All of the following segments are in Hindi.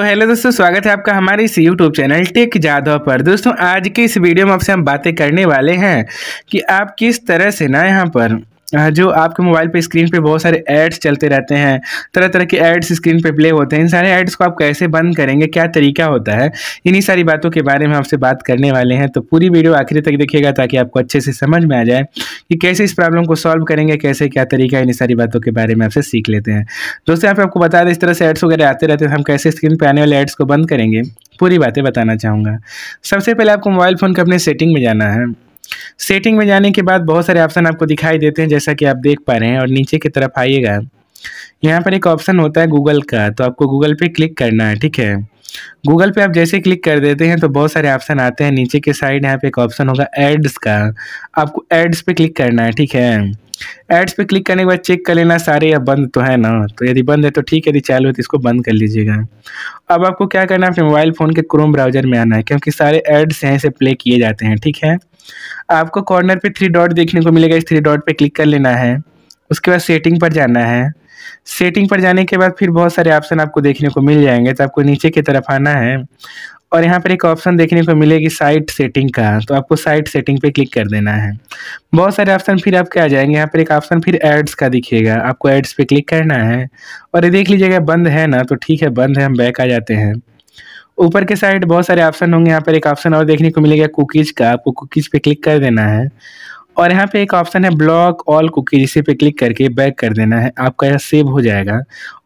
तो हेलो दोस्तों स्वागत है आपका हमारे इस यूट्यूब चैनल टेक जाधव पर दोस्तों आज के इस वीडियो में आपसे हम बातें करने वाले हैं कि आप किस तरह से ना यहाँ पर जो आपके मोबाइल पे स्क्रीन पे बहुत सारे एड्स चलते रहते हैं तरह तरह के एड्स स्क्रीन पे प्ले होते हैं इन सारे एड्स को आप कैसे बंद करेंगे क्या तरीका होता है इन्हीं सारी बातों के बारे में आपसे बात करने वाले हैं तो पूरी वीडियो आखिरी तक देखिएगा ताकि आपको अच्छे से समझ में आ जाए कि कैसे इस प्रॉब्लम को सॉल्व करेंगे कैसे क्या तरीका इन्हीं सारी बातों के बारे में आपसे सीख लेते हैं दोस्तों यहाँ पर आपको बता दें इस तरह से एड्स वगैरह आते रहते हैं तो हम कैसे स्क्रीन पर आने वाले एड्स को बंद करेंगे पूरी बातें बताना चाहूँगा सबसे पहले आपको मोबाइल फ़ोन का अपने सेटिंग में जाना है सेटिंग में जाने के बाद बहुत सारे ऑप्शन आपको दिखाई देते हैं जैसा कि आप देख पा रहे हैं और नीचे की तरफ आइएगा यहाँ पर एक ऑप्शन होता है गूगल का तो आपको गूगल पे क्लिक करना है ठीक है गूगल पे आप जैसे क्लिक कर देते हैं तो बहुत सारे ऑप्शन आते हैं नीचे के साइड यहाँ पे एक ऑप्शन होगा एड्स का आपको एड्स पे क्लिक करना है ठीक है एड्स पे क्लिक करने के बाद चेक कर लेना सारे या बंद तो है ना तो यदि बंद है तो ठीक है यदि चालू है तो इसको बंद कर लीजिएगा अब आपको क्या करना है अपने मोबाइल फ़ोन के क्रोम ब्राउज़र में आना है क्योंकि सारे एड्स यहाँ से प्ले किए जाते हैं ठीक है आपको कॉर्नर पे थ्री डॉट देखने को मिलेगा इस थ्री डॉट पे क्लिक कर लेना है उसके बाद सेटिंग पर जाना है सेटिंग पर जाने के बाद फिर बहुत सारे ऑप्शन आपको देखने को मिल जाएंगे तो आपको नीचे की तरफ आना है और यहाँ पर एक ऑप्शन देखने को मिलेगी साइट सेटिंग का तो आपको साइट सेटिंग पे क्लिक कर देना है बहुत सारे ऑप्शन फिर आपके आ जाएंगे यहाँ पर एक ऑप्शन फिर एड्स का दिखेगा आपको एड्स पे क्लिक करना है और ये देख लीजिएगा बंद है ना तो ठीक है बंद है हम बैक आ जाते हैं ऊपर के साइड बहुत सारे ऑप्शन होंगे यहाँ पर एक ऑप्शन और देखने को मिलेगा कुकीज़ का आपको कुकीज़ पे क्लिक कर देना है और यहाँ पे एक ऑप्शन है ब्लॉक ऑल कुकीज इसे पे क्लिक करके बैक कर देना है आपका यह सेव हो जाएगा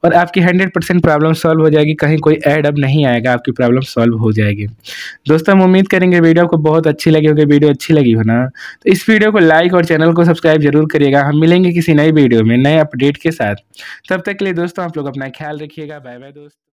और आपकी हंड्रेड परसेंट प्रॉब्लम सॉल्व हो जाएगी कहीं कोई ऐड अब नहीं आएगा आपकी प्रॉब्लम सॉल्व हो जाएगी दोस्तों हम उम्मीद करेंगे वीडियो को बहुत अच्छी लगी होगी वीडियो अच्छी लगी हो ना तो इस वीडियो को लाइक और चैनल को सब्सक्राइब जरूर करिएगा हम मिलेंगे किसी नई वीडियो में नए अपडेट के साथ तब तक के लिए दोस्तों आप लोग अपना ख्याल रखिएगा बाय बाय दोस्तों